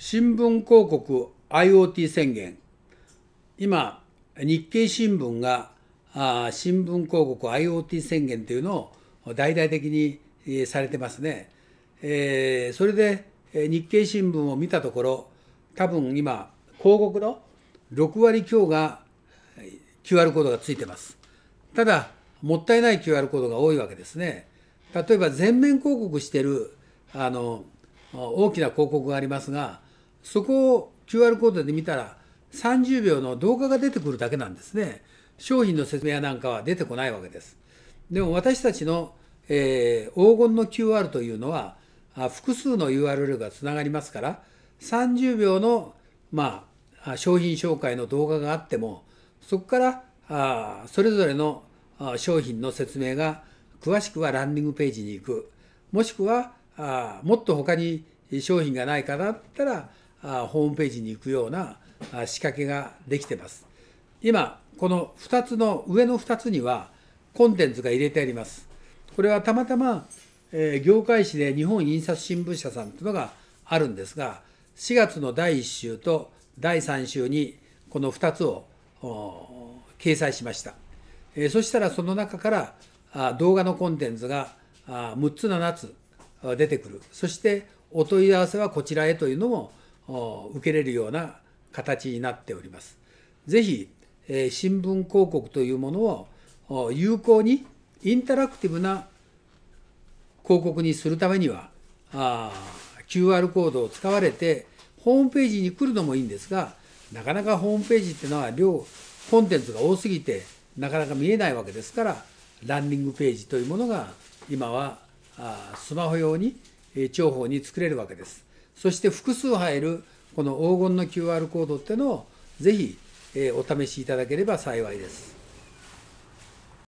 新聞広告 IoT 宣言今日経新聞があ新聞広告 IoT 宣言というのを大々的に、えされてますね、えそれで、え日経新聞を見たところ多分今広告の6割強が QR コードがついてますただもったいない QR コードが多いわけですね例えば全面広告してるあの大きな広告がありますがそこを QR コードで見たら30秒の動画が出てくるだけなんですね。商品の説明やなんかは出てこないわけです。でも私たちの、えー、黄金の QR というのは複数の URL がつながりますから30秒の、まあ、商品紹介の動画があってもそこからあそれぞれの商品の説明が詳しくはランディングページに行くもしくはあもっと他に商品がないかだったらホームページに行くような仕掛けができてます。今、この2つの、上の2つにはコンテンツが入れてあります。これはたまたま、え業界誌で日本印刷新聞社さんというのがあるんですが、4月の第1週と第3週にこの2つを掲載しました。えそしたらその中からあ動画のコンテンツがあ6つ7つ出てくる。そしてお問い合わせはこちらへというのも受けれるような形になっております。ぜひ、えー、新聞広告というものを有効にインタラクティブな広告にするためにはあ QR コードを使われてホームページに来るのもいいんですがなかなかホームページっていうのは量コンテンツが多すぎてなかなか見えないわけですからランニングページというものが今はスマホ用に重宝に作れるわけです。そして複数入るこの黄金の QR コードっていうのをぜひ、えお試しいただければ幸いです。